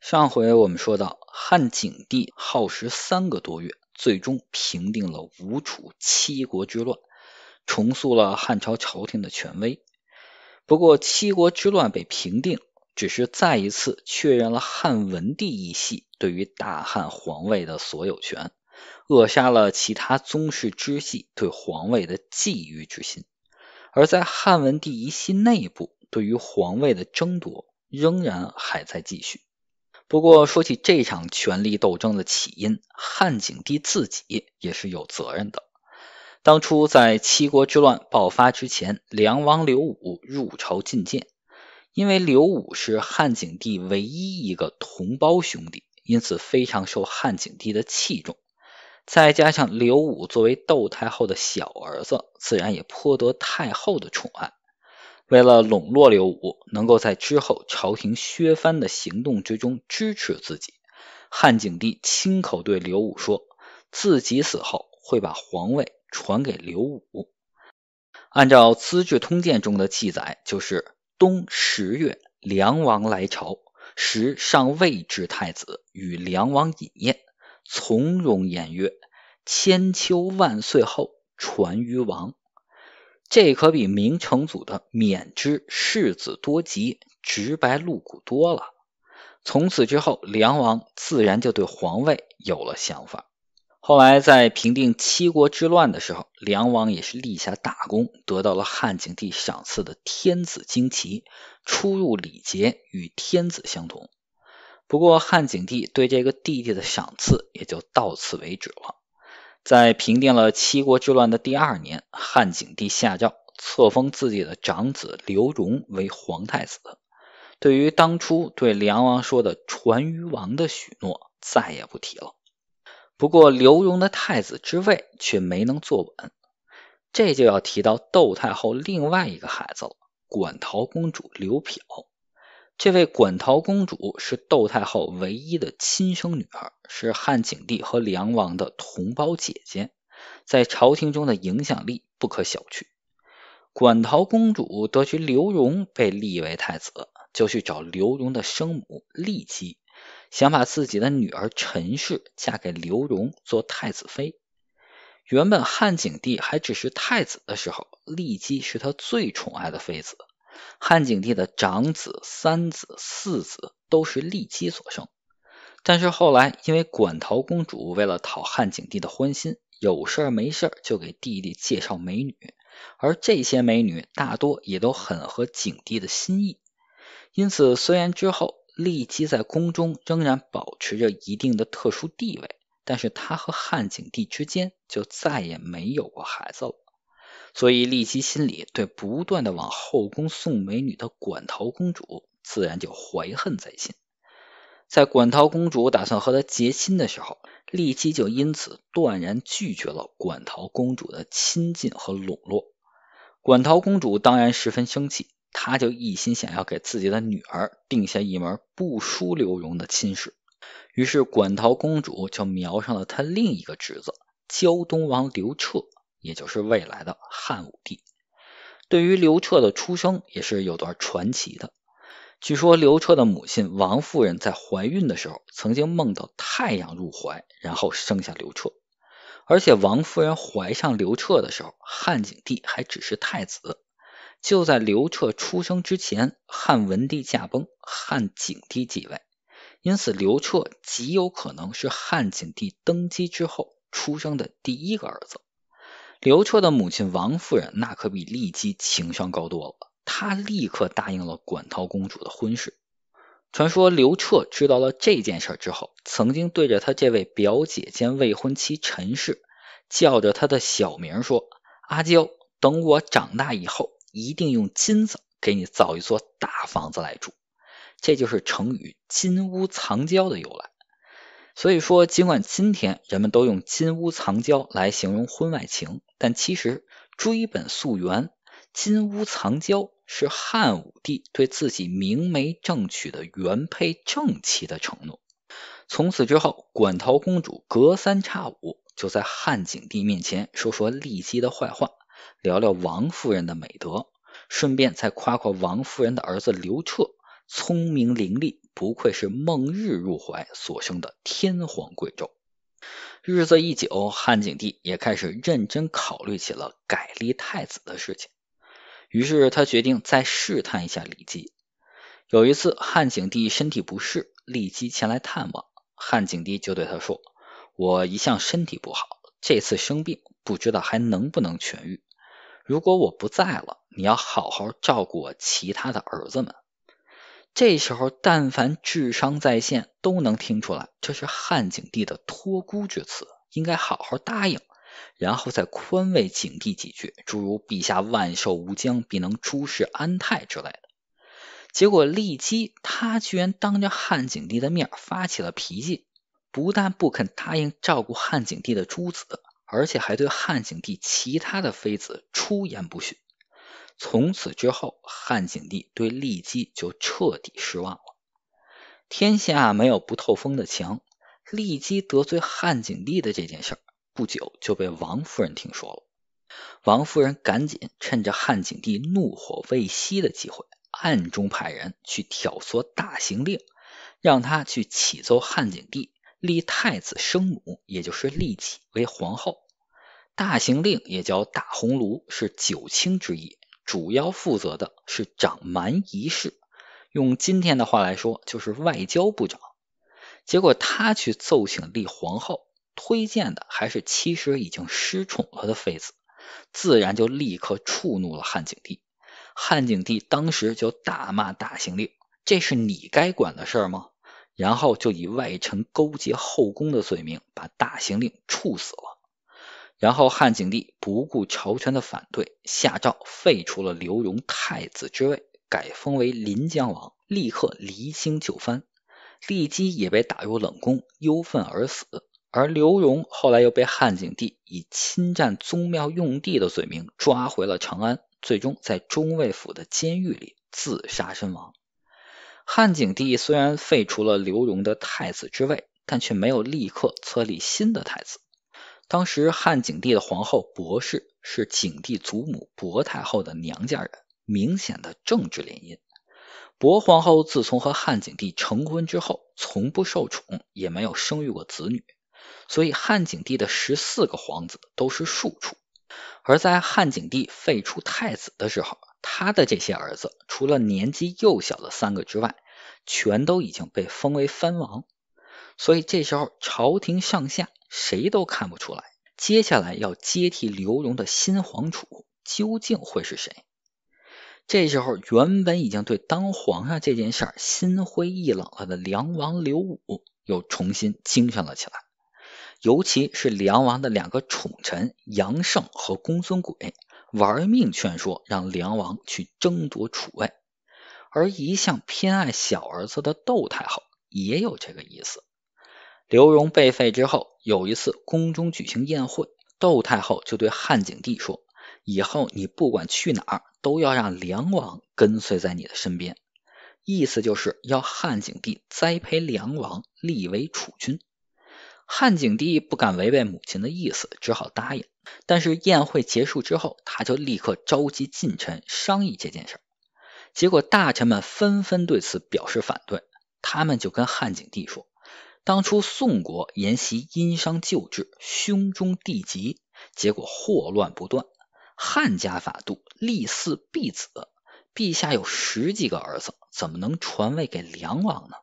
上回我们说到，汉景帝耗时三个多月，最终平定了吴楚七国之乱，重塑了汉朝朝廷的权威。不过，七国之乱被平定，只是再一次确认了汉文帝一系对于大汉皇位的所有权，扼杀了其他宗室支系对皇位的觊觎之心。而在汉文帝一系内部，对于皇位的争夺仍然还在继续。不过，说起这场权力斗争的起因，汉景帝自己也是有责任的。当初在七国之乱爆发之前，梁王刘武入朝觐见，因为刘武是汉景帝唯一一个同胞兄弟，因此非常受汉景帝的器重。再加上刘武作为窦太后的小儿子，自然也颇得太后的宠爱。为了笼络刘武，能够在之后朝廷削藩的行动之中支持自己，汉景帝亲口对刘武说：“自己死后会把皇位传给刘武。”按照《资治通鉴》中的记载，就是冬十月，梁王来朝，时上位之太子与梁王饮宴，从容言曰：“千秋万岁后，传于王。”这可比明成祖的免之世子多疾，直白露骨多了。从此之后，梁王自然就对皇位有了想法。后来在平定七国之乱的时候，梁王也是立下大功，得到了汉景帝赏赐的天子旌旗，出入礼节与天子相同。不过汉景帝对这个弟弟的赏赐也就到此为止了。在平定了七国之乱的第二年，汉景帝下诏册封自己的长子刘荣为皇太子。对于当初对梁王说的传于王的许诺，再也不提了。不过刘荣的太子之位却没能坐稳，这就要提到窦太后另外一个孩子了——馆陶公主刘嫖。这位馆陶公主是窦太后唯一的亲生女儿，是汉景帝和梁王的同胞姐姐，在朝廷中的影响力不可小觑。馆陶公主得知刘荣被立为太子，就去找刘荣的生母丽姬，想把自己的女儿陈氏嫁给刘荣做太子妃。原本汉景帝还只是太子的时候，丽姬是他最宠爱的妃子。汉景帝的长子、三子、四子都是骊姬所生，但是后来因为馆陶公主为了讨汉景帝的欢心，有事儿没事儿就给弟弟介绍美女，而这些美女大多也都很合景帝的心意，因此虽然之后栗姬在宫中仍然保持着一定的特殊地位，但是她和汉景帝之间就再也没有过孩子了。所以，丽姬心里对不断的往后宫送美女的馆陶公主自然就怀恨在心。在馆陶公主打算和他结亲的时候，丽姬就因此断然拒绝了馆陶公主的亲近和笼络。馆陶公主当然十分生气，她就一心想要给自己的女儿定下一门不输刘荣的亲事。于是，馆陶公主就瞄上了她另一个侄子胶东王刘彻。也就是未来的汉武帝。对于刘彻的出生也是有段传奇的。据说刘彻的母亲王夫人在怀孕的时候曾经梦到太阳入怀，然后生下刘彻。而且王夫人怀上刘彻的时候，汉景帝还只是太子。就在刘彻出生之前，汉文帝驾崩，汉景帝继位，因此刘彻极有可能是汉景帝登基之后出生的第一个儿子。刘彻的母亲王夫人那可比骊姬情商高多了，她立刻答应了馆陶公主的婚事。传说刘彻知道了这件事之后，曾经对着他这位表姐兼未婚妻陈氏，叫着他的小名说：“阿娇，等我长大以后，一定用金子给你造一座大房子来住。”这就是成语“金屋藏娇”的由来。所以说，尽管今天人们都用“金屋藏娇”来形容婚外情，但其实追本溯源，“金屋藏娇”是汉武帝对自己明媒正娶的原配正妻的承诺。从此之后，馆陶公主隔三差五就在汉景帝面前说说骊姬的坏话，聊聊王夫人的美德，顺便再夸夸王夫人的儿子刘彻。聪明伶俐，不愧是梦日入怀所生的天皇贵胄。日子一久，汉景帝也开始认真考虑起了改立太子的事情。于是他决定再试探一下李姬。有一次，汉景帝身体不适，李即前来探望，汉景帝就对他说：“我一向身体不好，这次生病，不知道还能不能痊愈。如果我不在了，你要好好照顾我其他的儿子们。”这时候，但凡智商在线，都能听出来，这是汉景帝的托孤之词，应该好好答应，然后再宽慰景帝几句，诸如“陛下万寿无疆，必能诸事安泰”之类的。结果，骊姬她居然当着汉景帝的面发起了脾气，不但不肯答应照顾汉景帝的诸子，而且还对汉景帝其他的妃子出言不逊。从此之后，汉景帝对骊姬就彻底失望了。天下没有不透风的墙，骊姬得罪汉景帝的这件事，不久就被王夫人听说了。王夫人赶紧趁着汉景帝怒火未熄的机会，暗中派人去挑唆大行令，让他去启奏汉景帝立太子生母，也就是利姬为皇后。大行令也叫大红炉，是九卿之意。主要负责的是长蛮一事，用今天的话来说，就是外交部长。结果他去奏请立皇后，推荐的还是其实已经失宠了的妃子，自然就立刻触怒了汉景帝。汉景帝当时就大骂大行令：“这是你该管的事吗？”然后就以外臣勾结后宫的罪名，把大行令处死了。然后汉景帝不顾朝臣的反对，下诏废除了刘荣太子之位，改封为临江王，立刻离京就藩。立姬也被打入冷宫，忧愤而死。而刘荣后来又被汉景帝以侵占宗庙用地的罪名抓回了长安，最终在中尉府的监狱里自杀身亡。汉景帝虽然废除了刘荣的太子之位，但却没有立刻册立新的太子。当时汉景帝的皇后博氏是景帝祖母薄太后的娘家人，明显的政治联姻。薄皇后自从和汉景帝成婚之后，从不受宠，也没有生育过子女，所以汉景帝的十四个皇子都是庶出。而在汉景帝废除太子的时候，他的这些儿子除了年纪幼小的三个之外，全都已经被封为藩王。所以这时候，朝廷上下谁都看不出来，接下来要接替刘荣的新皇储究竟会是谁。这时候，原本已经对当皇上这件事儿心灰意冷了的梁王刘武，又重新精神了起来。尤其是梁王的两个宠臣杨胜和公孙诡，玩命劝说，让梁王去争夺储位。而一向偏爱小儿子的窦太后，也有这个意思。刘荣被废之后，有一次宫中举行宴会，窦太后就对汉景帝说：“以后你不管去哪儿，都要让梁王跟随在你的身边。”意思就是要汉景帝栽培梁王，立为储君。汉景帝不敢违背母亲的意思，只好答应。但是宴会结束之后，他就立刻召集近臣商议这件事儿。结果大臣们纷纷对此表示反对，他们就跟汉景帝说。当初宋国沿袭殷商旧制，胸中地瘠，结果祸乱不断。汉家法度，立嗣必子。陛下有十几个儿子，怎么能传位给梁王呢？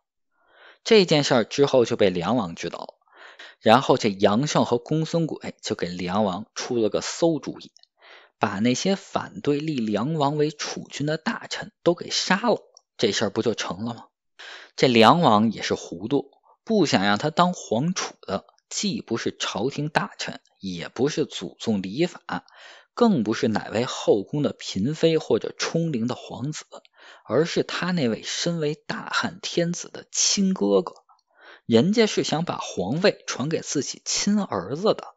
这件事之后就被梁王知道了。然后这杨胜和公孙诡就给梁王出了个馊主意，把那些反对立梁王为储君的大臣都给杀了，这事儿不就成了吗？这梁王也是糊涂。不想让他当皇储的，既不是朝廷大臣，也不是祖宗礼法，更不是哪位后宫的嫔妃或者冲龄的皇子，而是他那位身为大汉天子的亲哥哥。人家是想把皇位传给自己亲儿子的。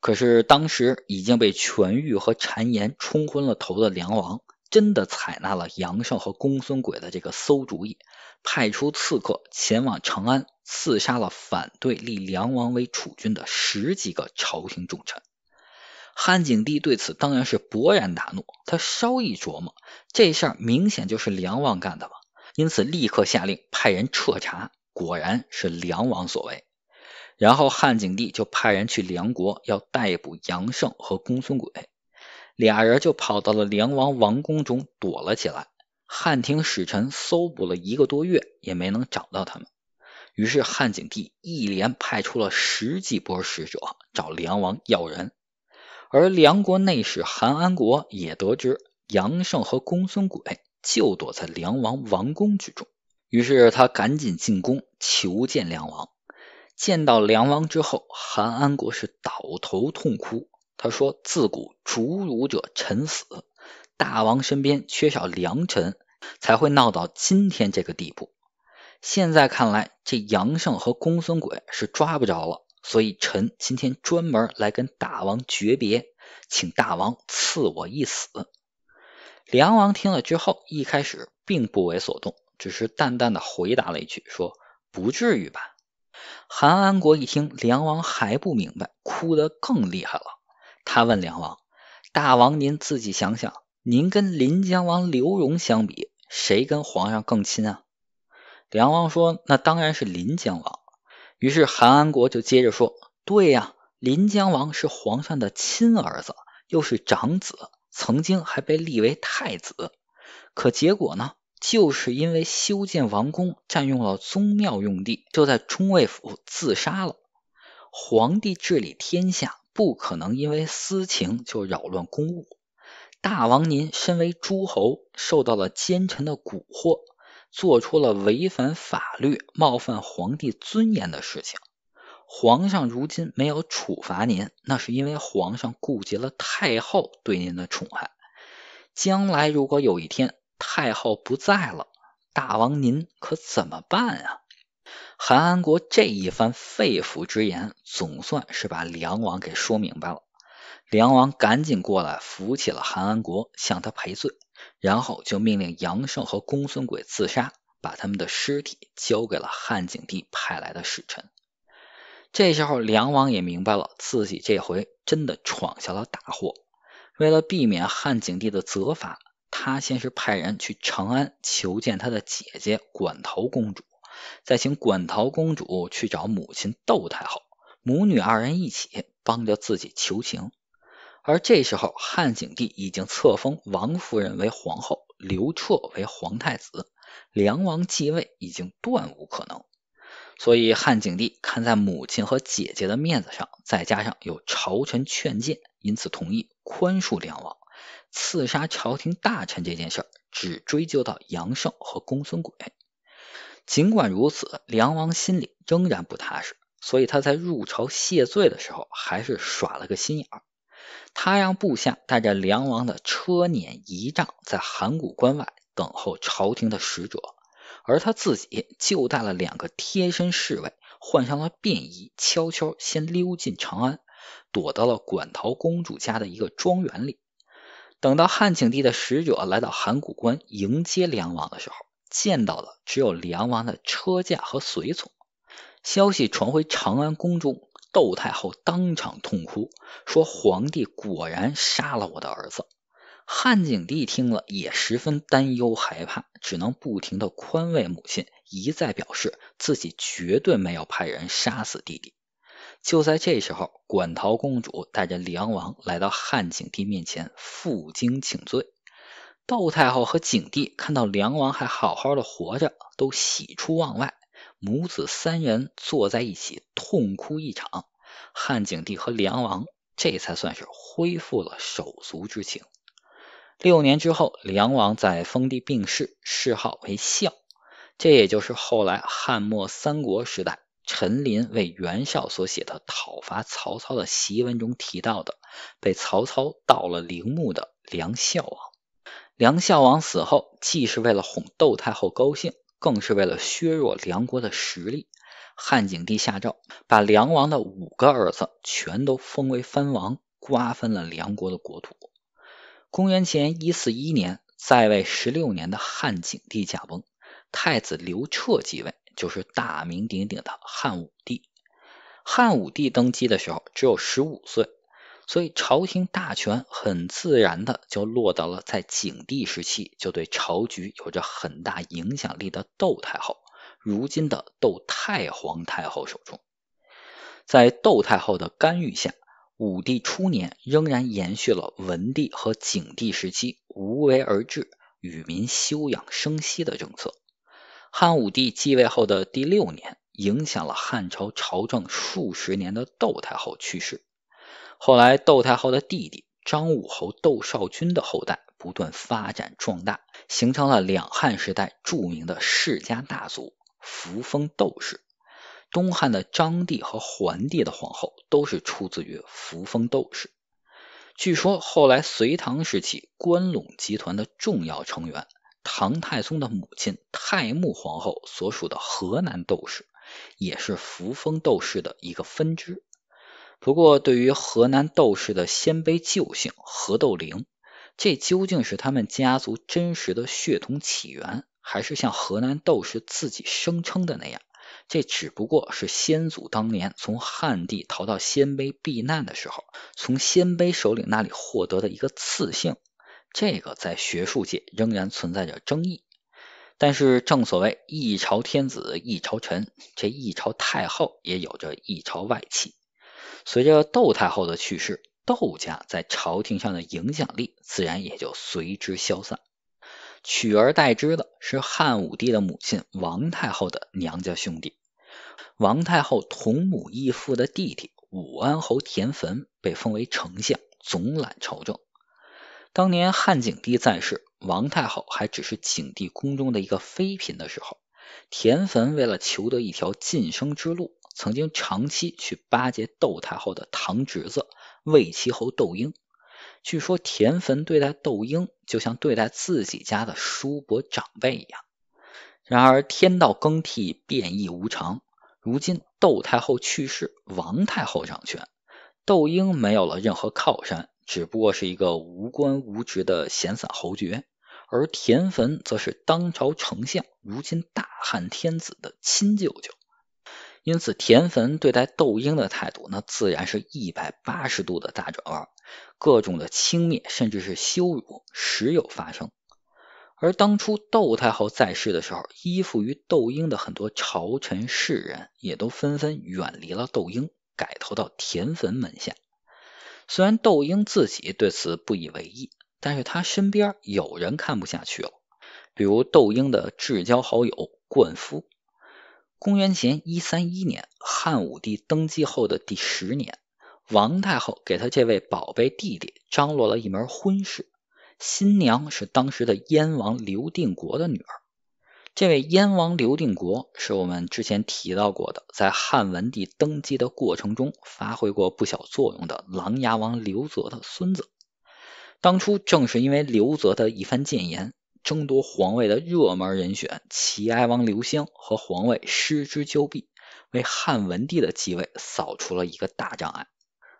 可是当时已经被权欲和谗言冲昏了头的梁王，真的采纳了杨胜和公孙轨的这个馊主意，派出刺客前往长安。刺杀了反对立梁王为储君的十几个朝廷重臣，汉景帝对此当然是勃然大怒。他稍一琢磨，这事儿明显就是梁王干的吧？因此，立刻下令派人彻查，果然是梁王所为。然后，汉景帝就派人去梁国要逮捕杨胜和公孙诡，俩人就跑到了梁王王宫中躲了起来。汉廷使臣搜捕了一个多月，也没能找到他们。于是汉景帝一连派出了十几波使者找梁王要人，而梁国内史韩安国也得知杨胜和公孙诡就躲在梁王王宫之中，于是他赶紧进宫求见梁王。见到梁王之后，韩安国是倒头痛哭，他说：“自古逐辱者臣死，大王身边缺少良臣，才会闹到今天这个地步。”现在看来，这杨胜和公孙诡是抓不着了，所以臣今天专门来跟大王诀别，请大王赐我一死。梁王听了之后，一开始并不为所动，只是淡淡的回答了一句：“说不至于吧。”韩安国一听梁王还不明白，哭得更厉害了。他问梁王：“大王您自己想想，您跟临江王刘荣相比，谁跟皇上更亲啊？”梁王说：“那当然是临江王。”于是韩安国就接着说：“对呀，临江王是皇上的亲儿子，又是长子，曾经还被立为太子。可结果呢，就是因为修建王宫占用了宗庙用地，就在中尉府自杀了。皇帝治理天下，不可能因为私情就扰乱公务。大王您身为诸侯，受到了奸臣的蛊惑。”做出了违反法律、冒犯皇帝尊严的事情。皇上如今没有处罚您，那是因为皇上顾及了太后对您的宠爱。将来如果有一天太后不在了，大王您可怎么办啊？韩安国这一番肺腑之言，总算是把梁王给说明白了。梁王赶紧过来扶起了韩安国，向他赔罪。然后就命令杨胜和公孙诡自杀，把他们的尸体交给了汉景帝派来的使臣。这时候，梁王也明白了自己这回真的闯下了大祸。为了避免汉景帝的责罚，他先是派人去长安求见他的姐姐馆陶公主，再请馆陶公主去找母亲窦太后，母女二人一起帮着自己求情。而这时候，汉景帝已经册封王夫人为皇后，刘彻为皇太子，梁王继位已经断无可能。所以汉景帝看在母亲和姐姐的面子上，再加上有朝臣劝谏，因此同意宽恕梁王刺杀朝廷大臣这件事，只追究到杨胜和公孙诡。尽管如此，梁王心里仍然不踏实，所以他在入朝谢罪的时候，还是耍了个心眼儿。他让部下带着梁王的车辇仪仗在函谷关外等候朝廷的使者，而他自己就带了两个贴身侍卫，换上了便衣，悄悄先溜进长安，躲到了馆陶公主家的一个庄园里。等到汉景帝的使者来到函谷关迎接梁王的时候，见到的只有梁王的车驾和随从。消息传回长安宫中。窦太后当场痛哭，说：“皇帝果然杀了我的儿子。”汉景帝听了也十分担忧害怕，只能不停的宽慰母亲，一再表示自己绝对没有派人杀死弟弟。就在这时候，馆陶公主带着梁王来到汉景帝面前负荆请罪。窦太后和景帝看到梁王还好好的活着，都喜出望外。母子三人坐在一起痛哭一场，汉景帝和梁王这才算是恢复了手足之情。六年之后，梁王在封地病逝，谥号为孝，这也就是后来汉末三国时代陈琳为袁绍所写的讨伐曹操的檄文中提到的被曹操盗了陵墓的梁孝王。梁孝王死后，既是为了哄窦太后高兴。更是为了削弱梁国的实力，汉景帝下诏，把梁王的五个儿子全都封为藩王，瓜分了梁国的国土。公元前一四一年，在位十六年的汉景帝驾崩，太子刘彻继位，就是大名鼎鼎的汉武帝。汉武帝登基的时候只有十五岁。所以，朝廷大权很自然的就落到了在景帝时期就对朝局有着很大影响力的窦太后，如今的窦太皇太后手中。在窦太后的干预下，武帝初年仍然延续了文帝和景帝时期无为而治、与民休养生息的政策。汉武帝继位后的第六年，影响了汉朝朝政数十年的窦太后去世。后来，窦太后的弟弟张武侯窦少君的后代不断发展壮大，形成了两汉时代著名的世家大族扶风窦氏。东汉的章帝和桓帝的皇后都是出自于扶风窦氏。据说，后来隋唐时期关陇集团的重要成员唐太宗的母亲太穆皇后所属的河南窦氏，也是扶风窦氏的一个分支。不过，对于河南窦氏的鲜卑旧姓“何窦灵”，这究竟是他们家族真实的血统起源，还是像河南窦氏自己声称的那样，这只不过是先祖当年从汉地逃到鲜卑避难的时候，从鲜卑首领那里获得的一个赐姓？这个在学术界仍然存在着争议。但是，正所谓“一朝天子一朝臣”，这一朝太后也有着一朝外戚。随着窦太后的去世，窦家在朝廷上的影响力自然也就随之消散，取而代之的是汉武帝的母亲王太后的娘家兄弟，王太后同母异父的弟弟武安侯田汾被封为丞相，总揽朝政。当年汉景帝在世，王太后还只是景帝宫中的一个妃嫔的时候，田汾为了求得一条晋升之路。曾经长期去巴结窦太后的堂侄子卫齐侯窦婴，据说田汾对待窦婴就像对待自己家的叔伯长辈一样。然而天道更替，变异无常。如今窦太后去世，王太后掌权，窦婴没有了任何靠山，只不过是一个无官无职的闲散侯爵，而田汾则是当朝丞相，如今大汉天子的亲舅舅。因此，田汾对待窦婴的态度，那自然是一百八十度的大转弯，各种的轻蔑，甚至是羞辱时有发生。而当初窦太后在世的时候，依附于窦婴的很多朝臣士人，也都纷纷远离了窦婴，改投到田汾门下。虽然窦婴自己对此不以为意，但是他身边有人看不下去了，比如窦婴的至交好友灌夫。公元前一三一年，汉武帝登基后的第十年，王太后给他这位宝贝弟弟张罗了一门婚事，新娘是当时的燕王刘定国的女儿。这位燕王刘定国是我们之前提到过的，在汉文帝登基的过程中发挥过不小作用的琅琊王刘泽的孙子。当初正是因为刘泽的一番谏言。争夺皇位的热门人选齐哀王刘襄和皇位失之交臂，为汉文帝的继位扫除了一个大障碍。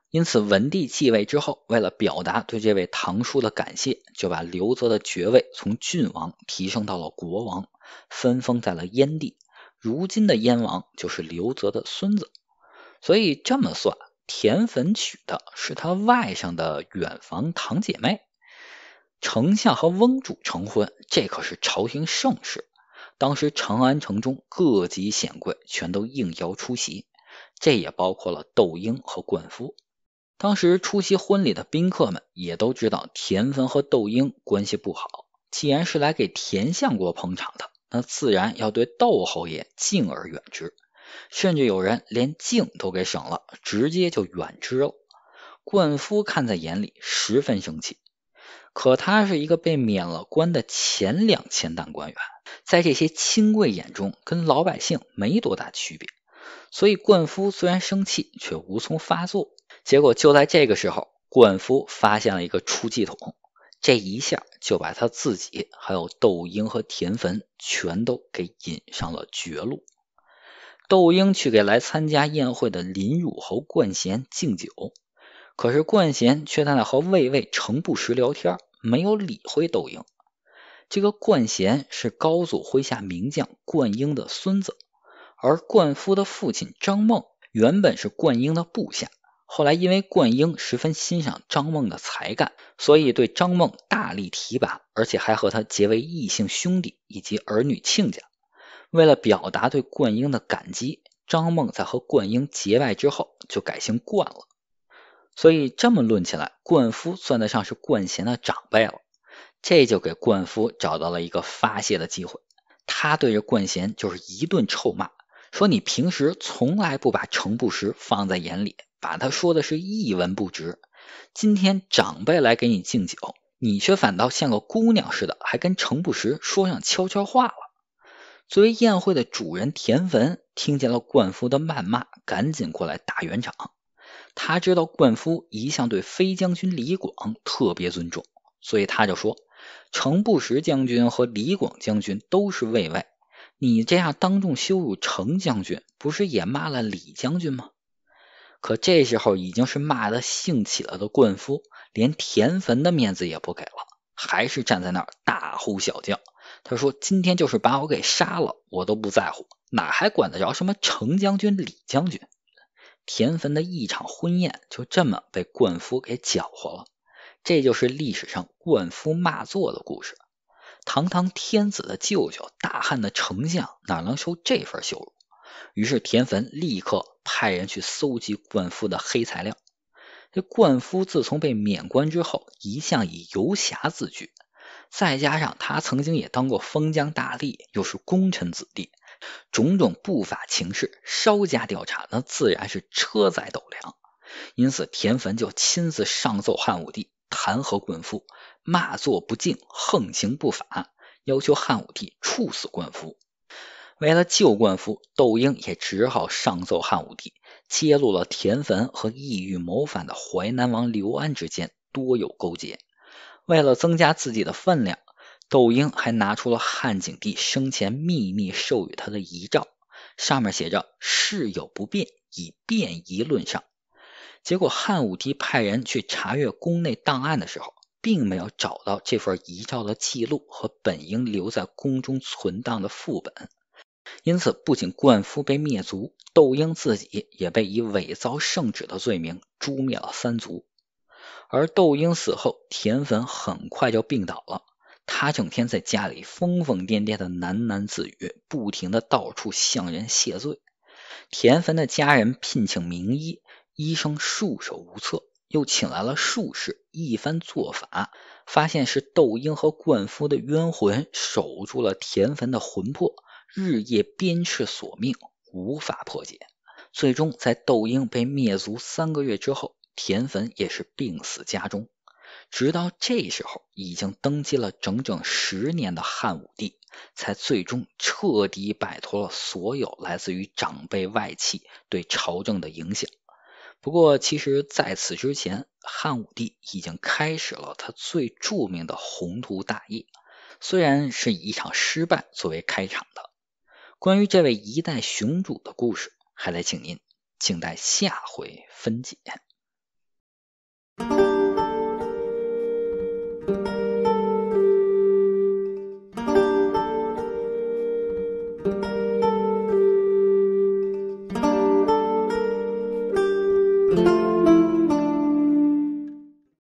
因此，文帝继位之后，为了表达对这位堂叔的感谢，就把刘泽的爵位从郡王提升到了国王，分封在了燕地。如今的燕王就是刘泽的孙子。所以这么算，田汾娶的是他外甥的远房堂姐妹。丞相和翁主成婚，这可是朝廷盛事。当时长安城中各级显贵全都应邀出席，这也包括了窦婴和灌夫。当时出席婚礼的宾客们也都知道田汾和窦婴关系不好。既然是来给田相国捧场的，那自然要对窦侯爷敬而远之。甚至有人连敬都给省了，直接就远之了。灌夫看在眼里，十分生气。可他是一个被免了官的前两千担官员，在这些亲贵眼中，跟老百姓没多大区别。所以冠夫虽然生气，却无从发作。结果就在这个时候，冠夫发现了一个出气筒，这一下就把他自己还有窦婴和田汾全都给引上了绝路。窦婴去给来参加宴会的林汝侯冠贤敬酒。可是冠贤却在那和魏魏程不时聊天，没有理会窦婴。这个冠贤是高祖麾下名将冠英的孙子，而冠夫的父亲张梦原本是冠英的部下，后来因为冠英十分欣赏张梦的才干，所以对张梦大力提拔，而且还和他结为异姓兄弟以及儿女亲家。为了表达对冠英的感激，张梦在和冠英结拜之后就改姓冠了。所以这么论起来，冠夫算得上是冠贤的长辈了，这就给冠夫找到了一个发泄的机会。他对着冠贤就是一顿臭骂，说你平时从来不把程不识放在眼里，把他说的是一文不值。今天长辈来给你敬酒，你却反倒像个姑娘似的，还跟程不识说上悄悄话了。作为宴会的主人，田汾听见了冠夫的谩骂，赶紧过来打圆场。他知道灌夫一向对飞将军李广特别尊重，所以他就说：“程不识将军和李广将军都是卫尉，你这样当众羞辱程将军，不是也骂了李将军吗？”可这时候已经是骂得兴起了的灌夫，连田汾的面子也不给了，还是站在那儿大呼小叫。他说：“今天就是把我给杀了，我都不在乎，哪还管得着什么程将军、李将军？”田汾的一场婚宴就这么被灌夫给搅和了，这就是历史上灌夫骂座的故事。堂堂天子的舅舅，大汉的丞相，哪能受这份羞辱？于是田汾立刻派人去搜集灌夫的黑材料。这灌夫自从被免官之后，一向以游侠自居，再加上他曾经也当过封疆大吏，又是功臣子弟。种种不法情事，稍加调查，那自然是车载斗量。因此，田汾就亲自上奏汉武帝，弹劾官夫，骂作不敬，横行不法，要求汉武帝处死官夫。为了救官夫，窦婴也只好上奏汉武帝，揭露了田汾和意欲谋反的淮南王刘安之间多有勾结。为了增加自己的分量。窦婴还拿出了汉景帝生前秘密授予他的遗诏，上面写着“事有不便，以便宜论上”。结果汉武帝派人去查阅宫内档案的时候，并没有找到这份遗诏的记录和本应留在宫中存档的副本。因此，不仅灌夫被灭族，窦婴自己也被以伪造圣旨的罪名诛灭了三族。而窦婴死后，田汾很快就病倒了。他整天在家里疯疯癫癫的喃喃自语，不停的到处向人谢罪。田坟的家人聘请名医，医生束手无策，又请来了术士，一番做法，发现是窦婴和灌夫的冤魂守住了田坟的魂魄，日夜鞭笞索命，无法破解。最终，在窦婴被灭族三个月之后，田坟也是病死家中。直到这时候，已经登基了整整十年的汉武帝，才最终彻底摆脱了所有来自于长辈外戚对朝政的影响。不过，其实在此之前，汉武帝已经开始了他最著名的宏图大业，虽然是以一场失败作为开场的。关于这位一代雄主的故事，还得请您静待下回分解。